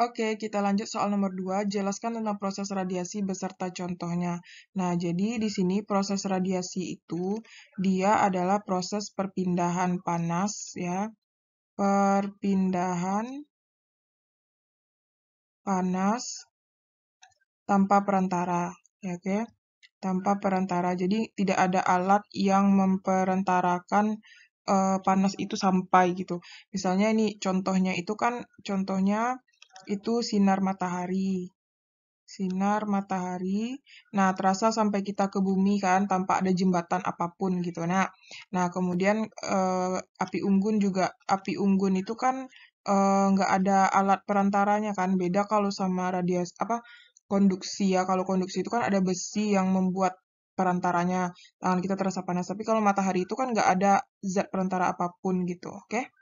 Oke, kita lanjut soal nomor 2. Jelaskan tentang proses radiasi beserta contohnya. Nah, jadi di sini proses radiasi itu dia adalah proses perpindahan panas ya. Perpindahan panas tanpa perantara, ya, oke. Tanpa perantara. Jadi tidak ada alat yang memperantarakan uh, eh, panas itu sampai gitu. Misalnya ini contohnya itu kan contohnya itu sinar matahari. Sinar matahari. Nah, terasa sampai kita ke bumi kan tanpa ada jembatan apapun gitu. Nah, nah kemudian eh, api unggun juga api unggun itu kan eh, nggak eh, ada alat perantaranya kan. Beda kalau sama radiasi apa konduksi ya. Kalau konduksi itu kan ada besi yang membuat perantaranya tangan kita terasa panas. Tapi kalau matahari itu kan nggak ada zat perantara apapun gitu. Oke? Okay?